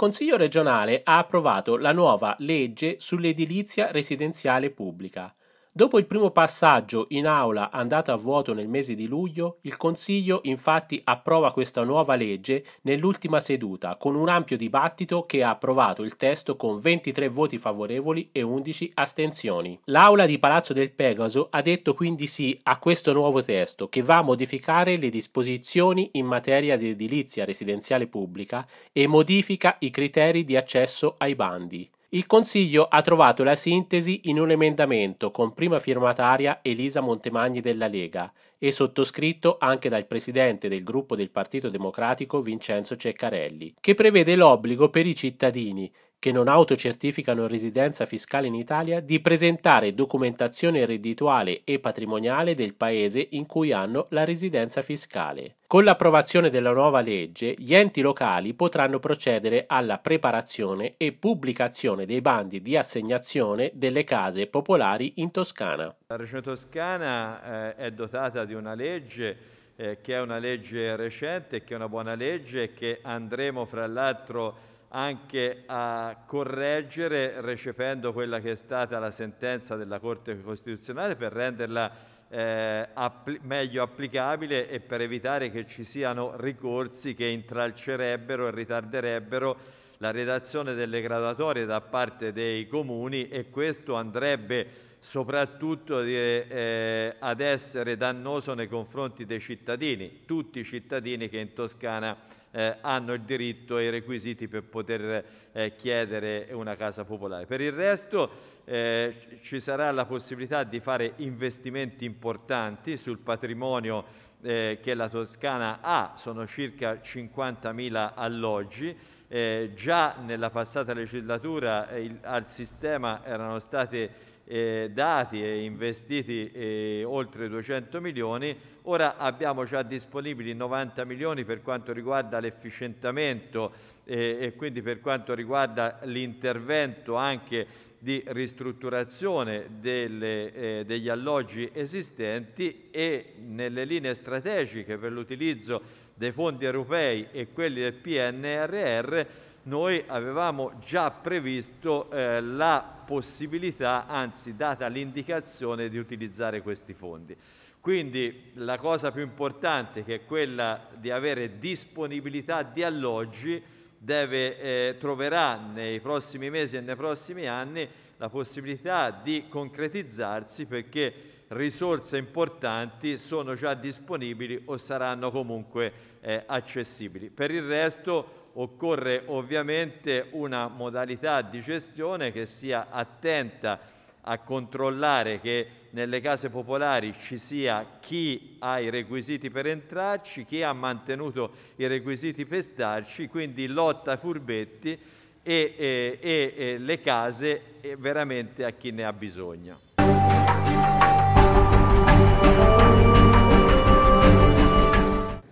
Consiglio regionale ha approvato la nuova legge sull'edilizia residenziale pubblica. Dopo il primo passaggio in aula andato a vuoto nel mese di luglio, il Consiglio infatti approva questa nuova legge nell'ultima seduta con un ampio dibattito che ha approvato il testo con 23 voti favorevoli e 11 astensioni. L'aula di Palazzo del Pegaso ha detto quindi sì a questo nuovo testo che va a modificare le disposizioni in materia di edilizia residenziale pubblica e modifica i criteri di accesso ai bandi. Il Consiglio ha trovato la sintesi in un emendamento con prima firmataria Elisa Montemagni della Lega e sottoscritto anche dal presidente del gruppo del Partito Democratico Vincenzo Ceccarelli, che prevede l'obbligo per i cittadini che non autocertificano residenza fiscale in Italia di presentare documentazione reddituale e patrimoniale del paese in cui hanno la residenza fiscale. Con l'approvazione della nuova legge, gli enti locali potranno procedere alla preparazione e pubblicazione dei bandi di assegnazione delle case popolari in Toscana. La Regione Toscana eh, è dotata di una legge eh, che è una legge recente, che è una buona legge, che andremo fra l'altro anche a correggere, recependo quella che è stata la sentenza della Corte Costituzionale per renderla eh, appli- meglio applicabile e per evitare che ci siano ricorsi che intralcerebbero e ritarderebbero la redazione delle graduatorie da parte dei comuni e questo andrebbe soprattutto eh, eh ad essere dannoso nei confronti dei cittadini, tutti i cittadini che in Toscana eh, hanno il diritto e i requisiti per poter eh, chiedere una casa popolare. Per il resto eh, ci sarà la possibilità di fare investimenti importanti sul patrimonio eh, che la Toscana ha, sono circa 50.000 alloggi. Eh, già nella passata legislatura il, al sistema erano state eh, dati e investiti eh, oltre 200 milioni, ora abbiamo già disponibili 90 milioni per quanto riguarda l'efficientamento eh, e quindi per quanto riguarda l'intervento anche di ristrutturazione delle, eh, degli alloggi esistenti e nelle linee strategiche per l'utilizzo dei fondi europei e quelli del PNRR noi avevamo già previsto eh, la possibilità, anzi data l'indicazione di utilizzare questi fondi. Quindi la cosa più importante che è quella di avere disponibilità di alloggi deve, eh, troverà nei prossimi mesi e nei prossimi anni la possibilità di concretizzarsi perché risorse importanti sono già disponibili o saranno comunque eh, accessibili. Per il resto occorre ovviamente una modalità di gestione che sia attenta a controllare che nelle case popolari ci sia chi ha i requisiti per entrarci, chi ha mantenuto i requisiti per starci, quindi lotta ai furbetti e, eh, e, e, eh, e le case eh, veramente a chi ne ha bisogno.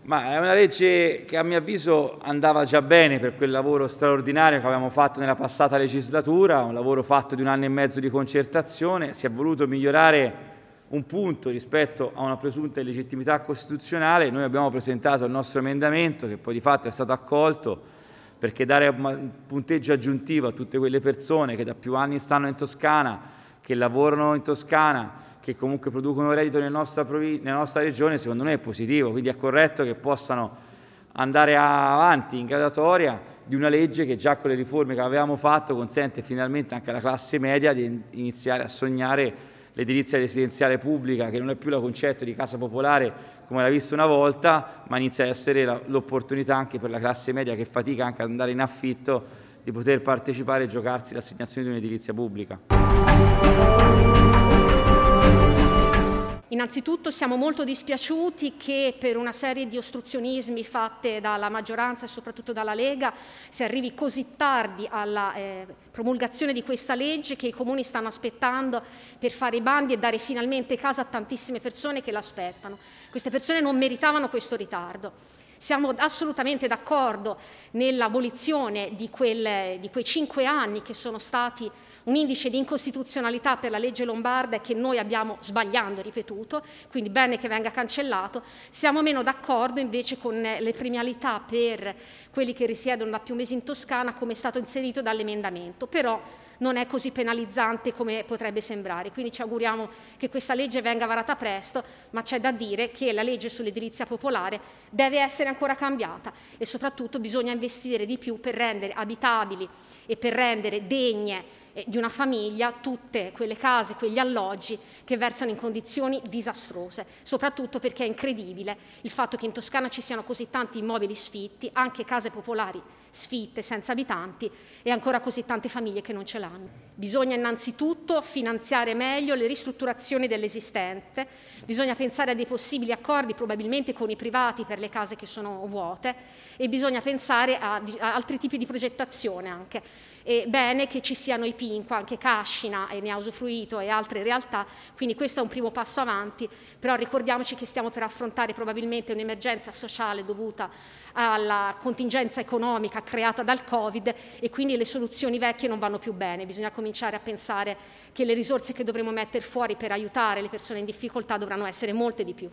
Ma è una legge che a mio avviso andava già bene per quel lavoro straordinario che abbiamo fatto nella passata legislatura, un lavoro fatto di un anno e mezzo di concertazione, si è voluto migliorare un punto rispetto a una presunta illegittimità costituzionale, noi abbiamo presentato il nostro emendamento che poi di fatto è stato accolto perché dare un punteggio aggiuntivo a tutte quelle persone che da più anni stanno in Toscana, che lavorano in Toscana, che comunque producono reddito nella nostra, nella nostra regione, secondo me è positivo, quindi è corretto che possano andare avanti in gradatoria di una legge che già con le riforme che avevamo fatto consente finalmente anche alla classe media di iniziare a sognare l'edilizia residenziale pubblica, che non è più la concetto di casa popolare come l'ha visto una volta, ma inizia a essere l'opportunità anche per la classe media che fatica anche ad andare in affitto di poter partecipare e giocarsi l'assegnazione di un'edilizia pubblica. Innanzitutto siamo molto dispiaciuti che per una serie di ostruzionismi fatte dalla maggioranza e soprattutto dalla Lega si arrivi così tardi alla eh, promulgazione di questa legge che i comuni stanno aspettando per fare i bandi e dare finalmente casa a tantissime persone che l'aspettano. Queste persone non meritavano questo ritardo. Siamo assolutamente d'accordo nell'abolizione di, di, quei cinque anni che sono stati un indice di incostituzionalità per la legge lombarda che noi abbiamo sbagliando ripetuto, quindi bene che venga cancellato. Siamo meno d'accordo invece con eh, le premialità per quelli che risiedono da più mesi in Toscana come è stato inserito dall'emendamento, però non è così penalizzante come potrebbe sembrare. Quindi ci auguriamo che questa legge venga varata presto, ma c'è da dire che la legge sull'edilizia popolare deve essere ancora cambiata e soprattutto bisogna investire di più per rendere abitabili e per rendere degne eh, di una famiglia tutte quelle case, quegli alloggi che versano in condizioni disastrose, soprattutto perché è incredibile il fatto che in Toscana ci siano così tanti immobili sfitti, anche case popolari sfitte, senza abitanti e ancora così tante famiglie che non ce l'hanno. Bisogna innanzitutto finanziare meglio le ristrutturazioni dell'esistente, bisogna pensare a dei possibili accordi probabilmente con i privati per le case che sono vuote e bisogna pensare a, a altri tipi di progettazione anche e bene che ci siano i PINCO, anche Cascina e ne ha usufruito e altre realtà, quindi questo è un primo passo avanti, però ricordiamoci che stiamo per affrontare probabilmente un'emergenza sociale dovuta alla contingenza economica creata dal Covid e quindi le soluzioni vecchie non vanno più bene, bisogna cominciare a pensare che le risorse che dovremo mettere fuori per aiutare le persone in difficoltà dovranno essere molte di più.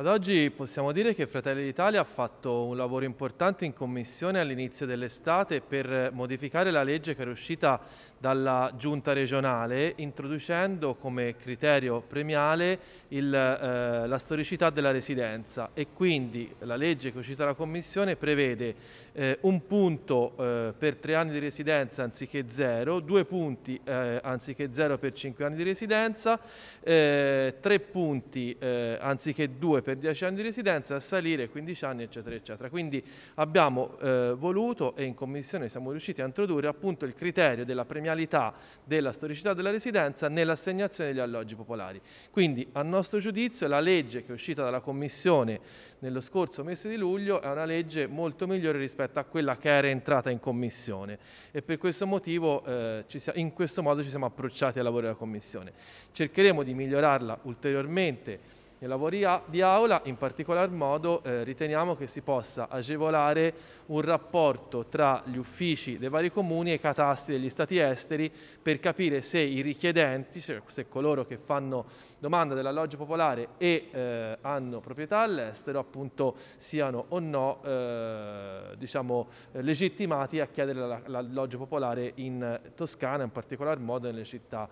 Ad oggi possiamo dire che Fratelli d'Italia ha fatto un lavoro importante in commissione all'inizio dell'estate per modificare la legge che era uscita dalla giunta regionale introducendo come criterio premiale il, eh, la storicità della residenza e quindi la legge che è uscita la Commissione prevede eh, un punto eh, per tre anni di residenza anziché zero, due punti eh, anziché zero per cinque anni di residenza, eh, tre punti eh, anziché due per dieci anni di residenza, a salire 15 anni eccetera eccetera. Quindi abbiamo voluto e in Commissione siamo riusciti a introdurre appunto il criterio della premiale premialità della storicità della residenza nell'assegnazione degli alloggi popolari. Quindi a nostro giudizio la legge che è uscita dalla Commissione nello scorso mese di luglio è una legge molto migliore rispetto a quella che era entrata in Commissione e per questo motivo eh, sia, in questo modo ci siamo approcciati al lavoro della Commissione. Cercheremo di migliorarla ulteriormente nei lavori di aula in particolar modo eh, riteniamo che si possa agevolare un rapporto tra gli uffici dei vari comuni e i catasti degli stati esteri per capire se i richiedenti, cioè se coloro che fanno domanda dell'alloggio popolare e eh, hanno proprietà all'estero appunto siano o no eh, diciamo, legittimati a chiedere l'alloggio popolare in Toscana, in particolar modo nelle città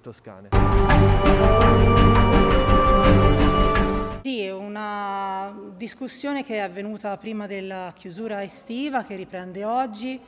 toscane. Sì, è una discussione che è avvenuta prima della chiusura estiva che riprende oggi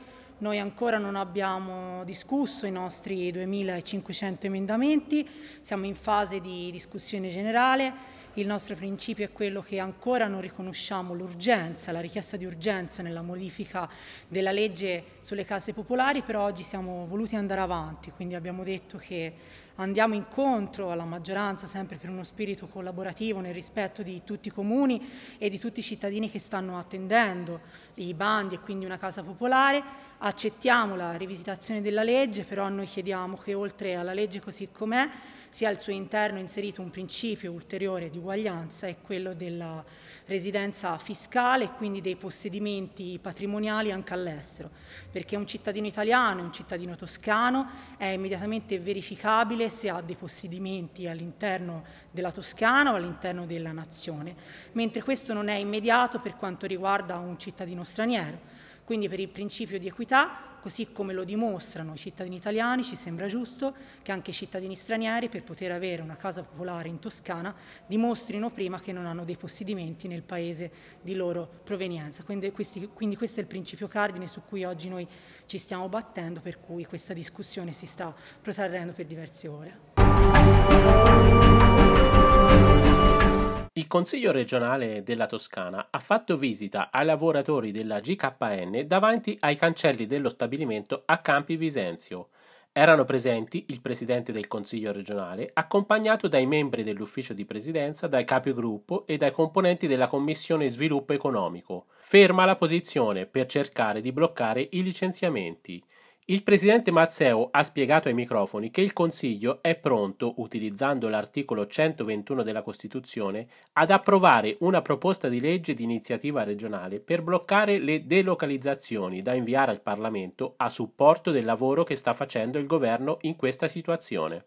noi ancora non abbiamo discusso i nostri 2500 emendamenti, siamo in fase di discussione generale. Il nostro principio è quello che ancora non riconosciamo l'urgenza, la richiesta di urgenza nella modifica della legge sulle case popolari, però oggi siamo voluti andare avanti, quindi abbiamo detto che andiamo incontro alla maggioranza sempre per uno spirito collaborativo nel rispetto di tutti i comuni e di tutti i cittadini che stanno attendendo i bandi e quindi una casa popolare accettiamo la rivisitazione della legge, però noi chiediamo che oltre alla legge così com'è sia al suo interno inserito un principio ulteriore di uguaglianza, è quello della residenza fiscale e quindi dei possedimenti patrimoniali anche all'estero, perché un cittadino italiano e un cittadino toscano è immediatamente verificabile se ha dei possedimenti all'interno della Toscana o all'interno della nazione, mentre questo non è immediato per quanto riguarda un cittadino straniero quindi per il principio di equità, così come lo dimostrano i cittadini italiani, ci sembra giusto che anche i cittadini stranieri, per poter avere una casa popolare in Toscana, dimostrino prima che non hanno dei possedimenti nel paese di loro provenienza. Quindi, questi, quindi questo è il principio cardine su cui oggi noi ci stiamo battendo, per cui questa discussione si sta protrarrendo per diverse ore. Il Consiglio regionale della Toscana ha fatto visita ai lavoratori della GKN davanti ai cancelli dello stabilimento a Campi Bisenzio. Erano presenti il Presidente del Consiglio regionale, accompagnato dai membri dell'ufficio di presidenza, dai capigruppo e dai componenti della Commissione Sviluppo Economico. Ferma la posizione per cercare di bloccare i licenziamenti. Il presidente Mazzeo ha spiegato ai microfoni che il Consiglio è pronto, utilizzando l'articolo 121 della Costituzione, ad approvare una proposta di legge di iniziativa regionale per bloccare le delocalizzazioni da inviare al Parlamento a supporto del lavoro che sta facendo il governo in questa situazione.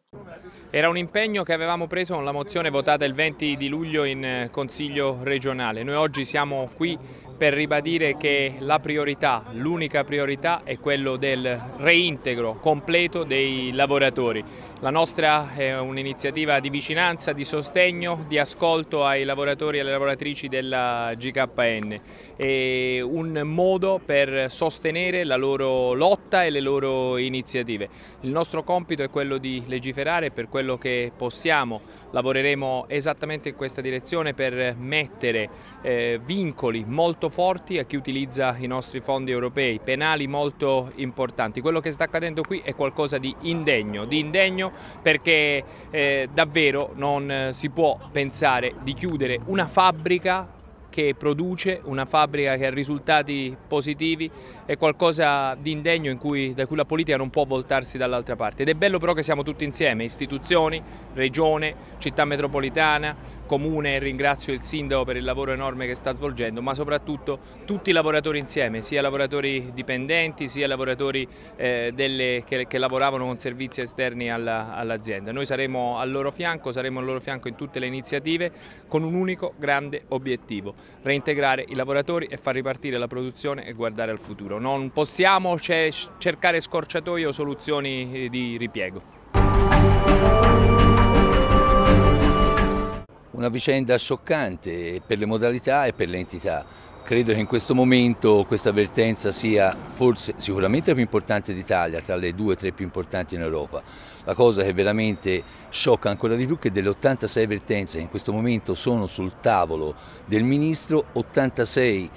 Era un impegno che avevamo preso con la mozione votata il 20 di luglio in eh, Consiglio regionale. Noi oggi siamo qui per ribadire che la priorità, l'unica priorità è quello del reintegro completo dei lavoratori. La nostra è un'iniziativa di vicinanza, di sostegno, di ascolto ai lavoratori e alle lavoratrici della GKN. È un modo per sostenere la loro lotta e le loro iniziative. Il nostro compito è quello di legiferare per quello che possiamo. Lavoreremo esattamente in questa direzione per mettere eh, vincoli molto molto forti a chi utilizza i nostri fondi europei, penali molto importanti. Quello che sta accadendo qui è qualcosa di indegno, di indegno perché eh, davvero non si può pensare di chiudere una fabbrica che produce, una fabbrica che ha risultati positivi, è qualcosa di indegno in cui, da cui la politica non può voltarsi dall'altra parte. Ed è bello però che siamo tutti insieme, istituzioni, regione, città metropolitana, comune, ringrazio il sindaco per il lavoro enorme che sta svolgendo, ma soprattutto tutti i lavoratori insieme, sia lavoratori dipendenti, sia lavoratori eh, delle, che, che, lavoravano con servizi esterni all'azienda. All Noi saremo al loro fianco, saremo al loro fianco in tutte le iniziative con un unico grande obiettivo, reintegrare i lavoratori e far ripartire la produzione e guardare al futuro. Non possiamo cercare scorciatoie o soluzioni eh, di ripiego. Una vicenda scioccante per le modalità e per l'entità. Credo che in questo momento questa avvertenza sia forse sicuramente la più importante d'Italia, tra le due o tre più importanti in Europa. La cosa che veramente sciocca ancora di più è che delle 86 vertenze che in questo momento sono sul tavolo del Ministro, 86,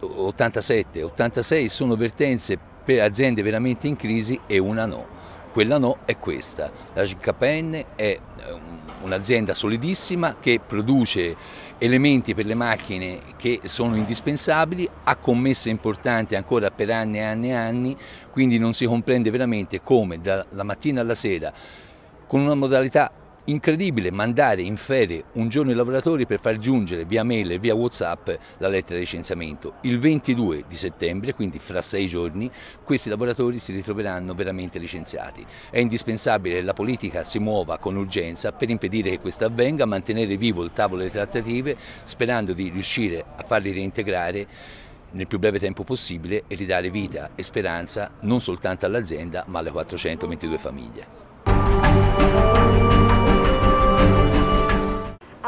87, 86 sono vertenze per aziende veramente in crisi e una no. Quella no è questa. La GKN è eh, un'azienda solidissima che produce elementi per le macchine che sono indispensabili, a commesse importanti ancora per anni e anni e anni, quindi non si comprende veramente come dalla mattina alla sera con una modalità incredibile mandare in ferie un giorno i lavoratori per far giungere via mail e via whatsapp la lettera di licenziamento. Il 22 di settembre, quindi fra sei giorni, questi lavoratori si ritroveranno veramente licenziati. È indispensabile che la politica si muova con urgenza per impedire che questo avvenga, mantenere vivo il tavolo delle trattative sperando di riuscire a farli reintegrare nel più breve tempo possibile e ridare vita e speranza non soltanto all'azienda ma alle 422 famiglie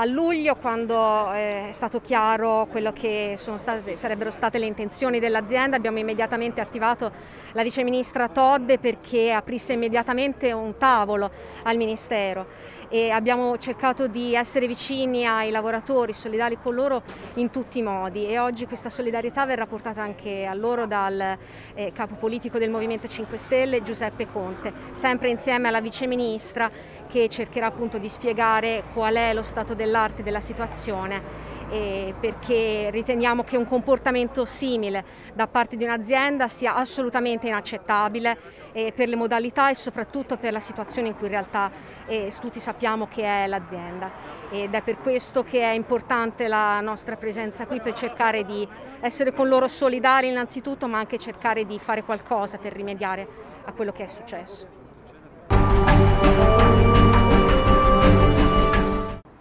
a luglio quando eh, è stato chiaro quello che state, sarebbero state le intenzioni dell'azienda abbiamo immediatamente attivato la viceministra Todde perché aprisse immediatamente un tavolo al Ministero e abbiamo cercato di essere vicini ai lavoratori, solidali con loro in tutti i modi e oggi questa solidarietà verrà portata anche a loro dal eh, capo politico del Movimento 5 Stelle Giuseppe Conte, sempre insieme alla viceministra che cercherà appunto di spiegare qual è lo stato dell'arte della situazione eh, perché riteniamo che un comportamento simile da parte di un'azienda sia assolutamente inaccettabile eh, per le modalità e soprattutto per la situazione in cui in realtà eh, tutti sappiamo che è l'azienda ed è per questo che è importante la nostra presenza qui per cercare di essere con loro solidari innanzitutto ma anche cercare di fare qualcosa per rimediare a quello che è successo.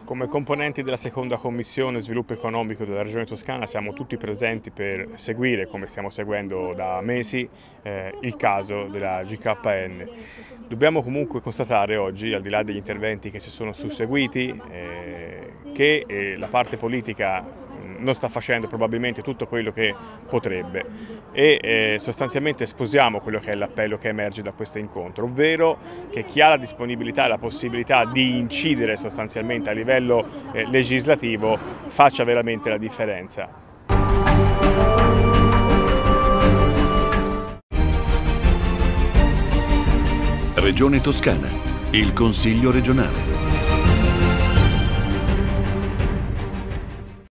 Come componenti della seconda commissione sviluppo economico della Regione Toscana siamo tutti presenti per seguire, come stiamo seguendo da mesi, eh, il caso della GKN. Dobbiamo comunque constatare oggi, al di là degli interventi che si sono susseguiti, eh, che eh, la parte politica non sta facendo probabilmente tutto quello che potrebbe e eh, sostanzialmente sposiamo quello che è l'appello che emerge da questo incontro, ovvero che chi ha la disponibilità e la possibilità di incidere sostanzialmente a livello eh, legislativo faccia veramente la differenza. Regione Toscana, il Consiglio regionale.